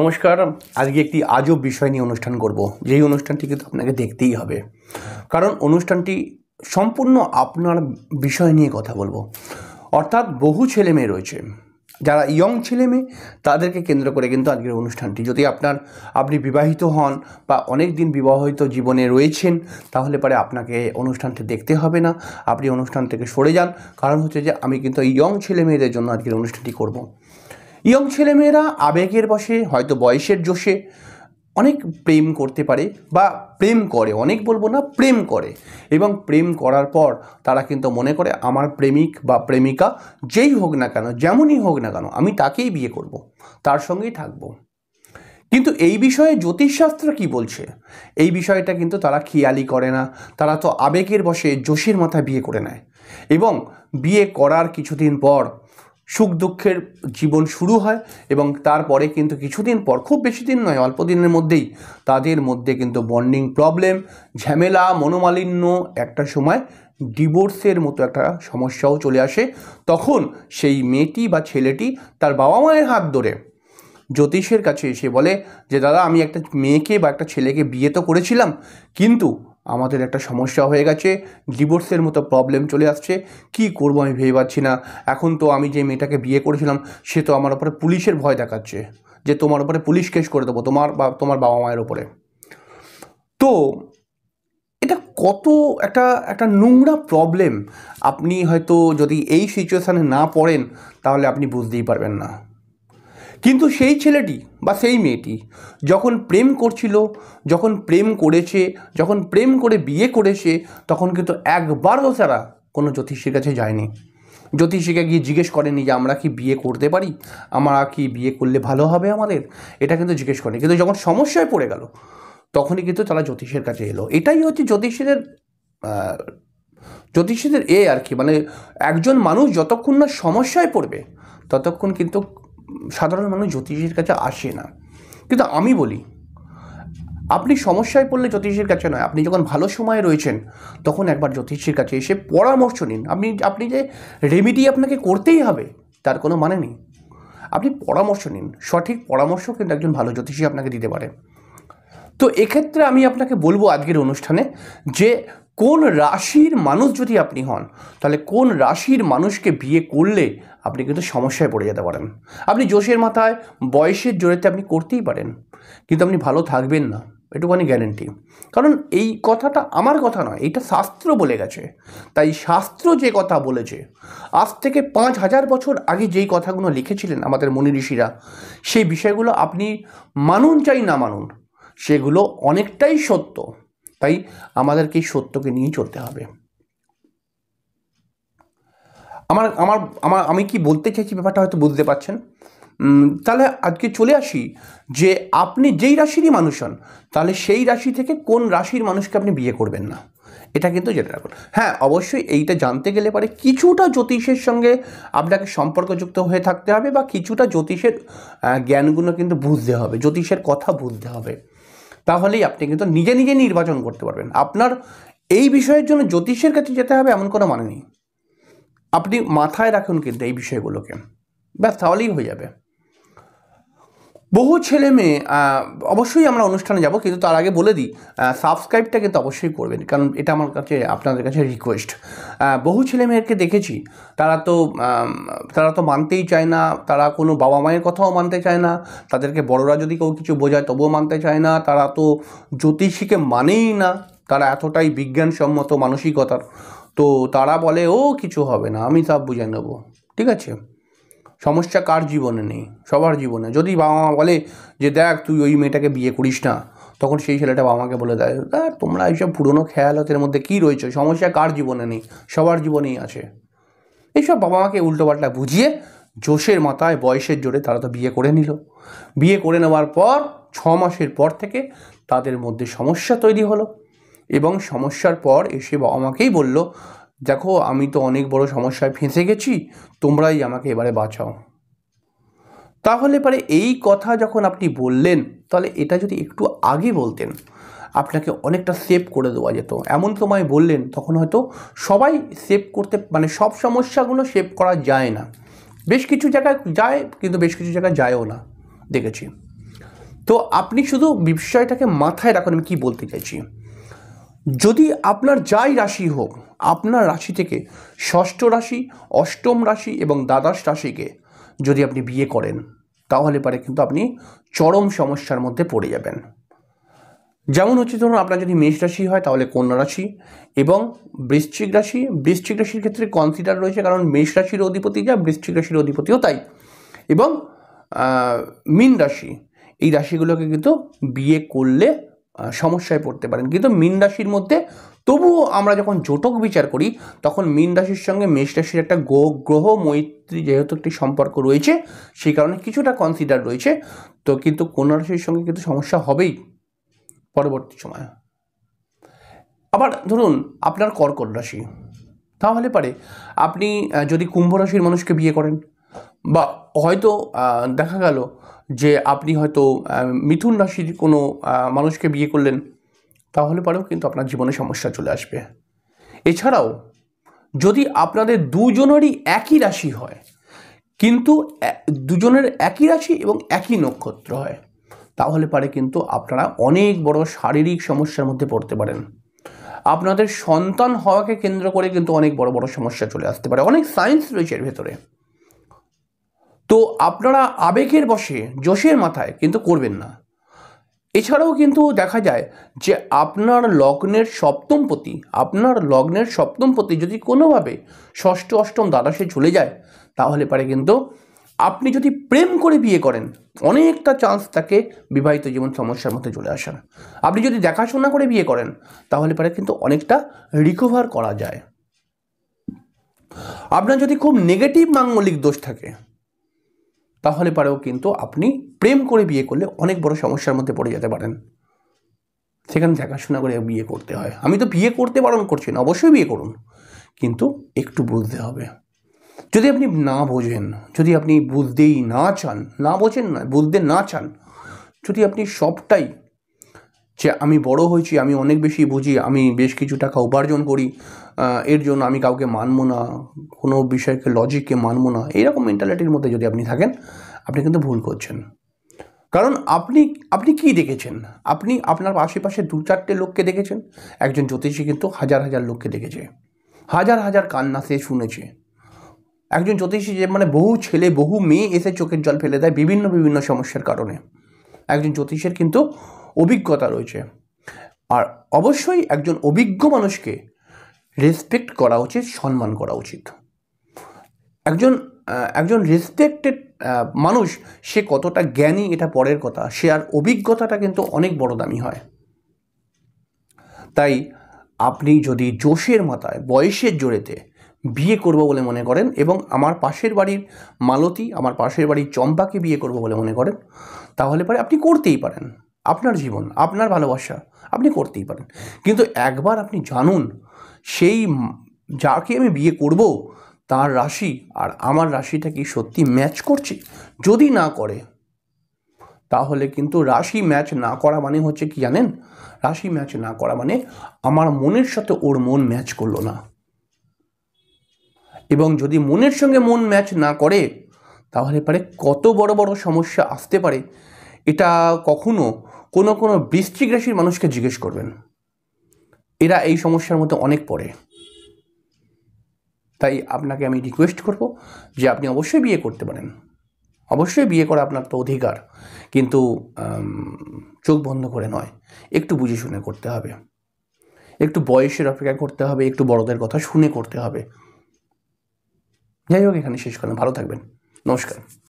নমস্কার আজকে একটি আজব বিষয় নিয়ে অনুষ্ঠান করব যেই অনুষ্ঠানটি কিন্তু আপনাকে দেখতেই হবে কারণ অনুষ্ঠানটি সম্পূর্ণ আপনার বিষয় নিয়ে কথা বলবো অর্থাৎ বহু ছেলে মেয়ে রয়েছে যারা ইয়ং ছেলে মেয়ে তাদেরকে কেন্দ্র করে কিন্তু আজকের অনুষ্ঠানটি যদি আপনার আপনি বিবাহিত হন বা অনেক দিন বিবাহিত জীবনে রয়েছেন তাহলে পরে আপনাকে অনুষ্ঠানটি দেখতে হবে না আপনি অনুষ্ঠান থেকে সরে যান কারণ হচ্ছে যে আমি কিন্তু ইয়ং ছেলে মেয়েদের জন্য আজকের অনুষ্ঠানটি করব ইয়ং ছেলেমেয়েরা আবেগের বসে হয়তো বয়সের জোশে অনেক প্রেম করতে পারে বা প্রেম করে অনেক বলবো না প্রেম করে এবং প্রেম করার পর তারা কিন্তু মনে করে আমার প্রেমিক বা প্রেমিকা যেই হোক না কেন যেমনই হোক না কেন আমি তাকেই বিয়ে করব। তার সঙ্গেই থাকব কিন্তু এই বিষয়ে জ্যোতিষশাস্ত্র কি বলছে এই বিষয়টা কিন্তু তারা খেয়ালি করে না তারা তো আবেগের বসে জোশের মাথায় বিয়ে করে নেয় এবং বিয়ে করার কিছুদিন পর সুখ দুঃখের জীবন শুরু হয় এবং তারপরে কিন্তু কিছুদিন পর খুব বেশি দিন নয় অল্প দিনের মধ্যেই তাদের মধ্যে কিন্তু বন্ডিং প্রবলেম ঝামেলা মনোমালিন্য একটা সময় ডিভোর্সের মতো একটা সমস্যাও চলে আসে তখন সেই মেয়েটি বা ছেলেটি তার বাবা মায়ের হাত ধরে জ্যোতিষের কাছে এসে বলে যে দাদা আমি একটা মেয়েকে বা একটা ছেলেকে বিয়ে তো করেছিলাম কিন্তু আমাদের একটা সমস্যা হয়ে গেছে ডিভোর্সের মতো প্রবলেম চলে আসছে কি করব আমি ভেবে পাচ্ছি না এখন তো আমি যে মেয়েটাকে বিয়ে করেছিলাম সে তো আমার ওপরে পুলিশের ভয় দেখাচ্ছে যে তোমার ওপরে পুলিশ কেস করে দেবো তোমার বা তোমার বাবা মায়ের ওপরে তো এটা কত একটা একটা নোংরা প্রবলেম আপনি হয়তো যদি এই সিচুয়েশানে না পড়েন তাহলে আপনি বুঝতেই পারবেন না কিন্তু সেই ছেলেটি বা সেই মেয়েটি যখন প্রেম করছিল যখন প্রেম করেছে যখন প্রেম করে বিয়ে করেছে তখন কিন্তু একবারও তারা কোনো জ্যোতিষীর কাছে যায়নি জ্যোতিষীকে গিয়ে জিজ্ঞেস করেনি যে আমরা কি বিয়ে করতে পারি আমরা কি বিয়ে করলে ভালো হবে আমাদের এটা কিন্তু জিজ্ঞেস করেনি কিন্তু যখন সমস্যায় পড়ে গেল তখনই কিন্তু তারা জ্যোতিষের কাছে এলো এটাই হচ্ছে জ্যোতিষীদের জ্যোতিষীদের এ আর কি মানে একজন মানুষ যতক্ষণ না সমস্যায় পড়বে ততক্ষণ কিন্তু সাধারণ মানুষ জ্যোতিষীর কাছে আসে না কিন্তু আমি বলি আপনি সমস্যায় পড়লে জ্যোতিষীর কাছে নয় আপনি যখন ভালো সময়ে রয়েছেন তখন একবার জ্যোতিষীর কাছে এসে পরামর্শ নিন আপনি আপনি যে রেমিডি আপনাকে করতেই হবে তার কোনো মানে নেই আপনি পরামর্শ নিন সঠিক পরামর্শ কিন্তু একজন ভালো জ্যোতিষী আপনাকে দিতে পারে তো এক্ষেত্রে আমি আপনাকে বলবো আজকের অনুষ্ঠানে যে কোন রাশির মানুষ যদি আপনি হন তাহলে কোন রাশির মানুষকে বিয়ে করলে আপনি কিন্তু সমস্যায় পড়ে যেতে পারেন আপনি জোশের মাথায় বয়সের জোরেতে আপনি করতেই পারেন কিন্তু আপনি ভালো থাকবেন না এটুখানি গ্যারেন্টি কারণ এই কথাটা আমার কথা নয় এটা শাস্ত্র বলে গেছে তাই শাস্ত্র যে কথা বলেছে আজ থেকে পাঁচ হাজার বছর আগে যেই কথাগুলো লিখেছিলেন আমাদের মনি ঋষিরা সেই বিষয়গুলো আপনি মানুন চাই না মানুন সেগুলো অনেকটাই সত্য তাই আমাদেরকে এই সত্যকে নিয়ে চলতে হবে আমার আমার আমার আমি কি বলতে চাইছি ব্যাপারটা হয়তো বুঝতে পারছেন তাহলে আজকে চলে আসি যে আপনি যেই রাশিরই মানুষ হন তাহলে সেই রাশি থেকে কোন রাশির মানুষকে আপনি বিয়ে করবেন না এটা কিন্তু জেনে রাখুন হ্যাঁ অবশ্যই এইটা জানতে গেলে পরে কিছুটা জ্যোতিষের সঙ্গে আপনাকে সম্পর্কযুক্ত হয়ে থাকতে হবে বা কিছুটা জ্যোতিষের জ্ঞানগুলো কিন্তু বুঝতে হবে জ্যোতিষের কথা বুঝতে হবে তাহলেই আপনি কিন্তু নিজে নিজে নির্বাচন করতে পারবেন আপনার এই বিষয়ের জন্য জ্যোতিষের কাছে যেতে হবে এমন কোনো মানে নেই আপনি মাথায় রাখুন কিন্তু এই বিষয়গুলোকে ব্যাস তাহলেই হয়ে যাবে বহু ছেলে মেয়ে অবশ্যই আমরা অনুষ্ঠানে যাব কিন্তু তার আগে বলে দিই সাবস্ক্রাইবটা কিন্তু অবশ্যই করবেন কারণ এটা আমার কাছে আপনাদের কাছে রিকোয়েস্ট বহু ছেলে মেয়েকে দেখেছি তারা তো তারা তো মানতেই চায় না তারা কোনো বাবা মায়ের কথাও মানতে চায় না তাদেরকে বড়রা যদি কেউ কিছু বোঝায় তবুও মানতে চায় না তারা তো জ্যোতিষীকে মানেই না তারা এতটাই বিজ্ঞানসম্মত মানসিকতার তো তারা বলে ও কিছু হবে না আমি সব বুঝে নেবো ঠিক আছে সমস্যা কার জীবনে নেই সবার জীবনে যদি বাবা মা বলে যে দেখ তুই ওই মেয়েটাকে বিয়ে করিস না তখন সেই ছেলেটা বাবা মাকে বলে দেয় আর তোমরা এইসব পুরনো খেয়ালতের মধ্যে কী রয়েছে সমস্যা কার জীবনে নেই সবার জীবনেই আছে এইসব বাবা মাকে উল্টোপাল্টা বুঝিয়ে জোশের মাথায় বয়সের জোরে তারা তো বিয়ে করে নিল বিয়ে করে নেওয়ার পর ছ মাসের পর থেকে তাদের মধ্যে সমস্যা তৈরি হলো এবং সমস্যার পর এসে বাবা মাকেই বললো দেখো আমি তো অনেক বড় সমস্যায় ফেঁসে গেছি তোমরাই আমাকে এবারে বাঁচাও তাহলে পরে এই কথা যখন আপনি বললেন তাহলে এটা যদি একটু আগে বলতেন আপনাকে অনেকটা সেভ করে দেওয়া যেত এমন সময় বললেন তখন হয়তো সবাই সেভ করতে মানে সব সমস্যাগুলো সেভ করা যায় না বেশ কিছু জায়গায় যায় কিন্তু বেশ কিছু জায়গায় যায়ও না দেখেছি তো আপনি শুধু বিষয়টাকে মাথায় রাখুন আমি কী বলতে চাইছি যদি আপনার যাই রাশি হোক আপনার রাশি থেকে ষষ্ঠ রাশি অষ্টম রাশি এবং দ্বাদশ রাশিকে যদি আপনি বিয়ে করেন তাহলে পরে কিন্তু আপনি চরম সমস্যার মধ্যে পড়ে যাবেন যেমন হচ্ছে ধরুন আপনার যদি মেষ রাশি হয় তাহলে কন্যা রাশি এবং বৃশ্চিক রাশি বৃশ্চিক রাশির ক্ষেত্রে কনসিডার রয়েছে কারণ মেষ রাশির অধিপতি যা বৃশ্চিক রাশির অধিপতিও তাই এবং মিন রাশি এই রাশিগুলোকে কিন্তু বিয়ে করলে সমস্যায় পড়তে পারেন কিন্তু মীন রাশির মধ্যে তবুও আমরা যখন জোটক বিচার করি তখন মীন রাশির সঙ্গে মেষ রাশির একটা গ্রহ মৈত্রী যেহেতু একটি সম্পর্ক রয়েছে সেই কারণে কিছুটা কনসিডার রয়েছে তো কিন্তু কন্যা রাশির সঙ্গে কিন্তু সমস্যা হবেই পরবর্তী সময় আবার ধরুন আপনার কর্কট রাশি তাহলে পারে আপনি যদি কুম্ভ রাশির মানুষকে বিয়ে করেন বা হয়তো দেখা গেল যে আপনি হয়তো মিথুন রাশির কোনো মানুষকে বিয়ে করলেন তাহলে পরেও কিন্তু আপনার জীবনে সমস্যা চলে আসবে এছাড়াও যদি আপনাদের দুজনেরই একই রাশি হয় কিন্তু দুজনের একই রাশি এবং একই নক্ষত্র হয় তাহলে পারে কিন্তু আপনারা অনেক বড় শারীরিক সমস্যার মধ্যে পড়তে পারেন আপনাদের সন্তান হওয়াকে কেন্দ্র করে কিন্তু অনেক বড় বড় সমস্যা চলে আসতে পারে অনেক সায়েন্স রয়েছে এর ভেতরে তো আপনারা আবেগের বসে জোশের মাথায় কিন্তু করবেন না এছাড়াও কিন্তু দেখা যায় যে আপনার লগ্নের সপ্তম পতি আপনার লগ্নের সপ্তম পতি যদি কোনোভাবে ষষ্ঠ অষ্টম দ্বাদশে ঝুলে যায় তাহলে পারে কিন্তু আপনি যদি প্রেম করে বিয়ে করেন অনেকটা চান্স তাকে বিবাহিত জীবন সমস্যার মধ্যে চলে আসার আপনি যদি দেখাশোনা করে বিয়ে করেন তাহলে পারে কিন্তু অনেকটা রিকভার করা যায় আপনার যদি খুব নেগেটিভ মাঙ্গলিক দোষ থাকে তাহলে পারেও কিন্তু আপনি প্রেম করে বিয়ে করলে অনেক বড় সমস্যার মধ্যে পড়ে যেতে পারেন সেখানে দেখাশোনা করে বিয়ে করতে হয় আমি তো বিয়ে করতে বারণ করছি না অবশ্যই বিয়ে করুন কিন্তু একটু বুঝতে হবে যদি আপনি না বোঝেন যদি আপনি বুঝতেই না চান না বোঝেন না বুঝতে না চান যদি আপনি সবটাই যে আমি বড় হয়েছি আমি অনেক বেশি বুঝি আমি বেশ কিছু টাকা উপার্জন করি এর জন্য আমি কাউকে মানব না কোনো বিষয়কে লজিককে মানব না এইরকম মেন্টালিটির মধ্যে যদি আপনি থাকেন আপনি কিন্তু ভুল করছেন কারণ আপনি আপনি কি দেখেছেন আপনি আপনার আশেপাশে দু চারটে লোককে দেখেছেন একজন জ্যোতিষী কিন্তু হাজার হাজার লোককে দেখেছে হাজার হাজার কান্না সে শুনেছে একজন জ্যোতিষী যে মানে বহু ছেলে বহু মেয়ে এসে চোখের জল ফেলে দেয় বিভিন্ন বিভিন্ন সমস্যার কারণে একজন জ্যোতিষের কিন্তু অভিজ্ঞতা রয়েছে আর অবশ্যই একজন অভিজ্ঞ মানুষকে রেসপেক্ট করা উচিত সম্মান করা উচিত একজন একজন রেসপেক্টেড মানুষ সে কতটা জ্ঞানী এটা পরের কথা সে আর অভিজ্ঞতাটা কিন্তু অনেক বড় দামি হয় তাই আপনি যদি জোশের মাথায় বয়সের জোরেতে বিয়ে করব বলে মনে করেন এবং আমার পাশের বাড়ির মালতী আমার পাশের বাড়ির চম্পাকে বিয়ে করব বলে মনে করেন তাহলে পরে আপনি করতেই পারেন আপনার জীবন আপনার ভালোবাসা আপনি করতেই পারেন কিন্তু একবার আপনি জানুন সেই যাকে আমি বিয়ে করব তার রাশি আর আমার রাশিটা কি সত্যি ম্যাচ করছে যদি না করে তাহলে কিন্তু রাশি ম্যাচ না করা মানে হচ্ছে কি জানেন রাশি ম্যাচ না করা মানে আমার মনের সাথে ওর মন ম্যাচ করলো না এবং যদি মনের সঙ্গে মন ম্যাচ না করে তাহলে পারে কত বড় বড় সমস্যা আসতে পারে এটা কখনো কোনো কোনো বৃষ্টিক রাশির মানুষকে জিজ্ঞেস করবেন এরা এই সমস্যার মধ্যে অনেক পড়ে তাই আপনাকে আমি রিকোয়েস্ট করব যে আপনি অবশ্যই বিয়ে করতে পারেন অবশ্যই বিয়ে করা আপনার তো অধিকার কিন্তু চোখ বন্ধ করে নয় একটু বুঝে শুনে করতে হবে একটু বয়সের অপেক্ষা করতে হবে একটু বড়দের কথা শুনে করতে হবে যাই হোক এখানে শেষ করেন ভালো থাকবেন নমস্কার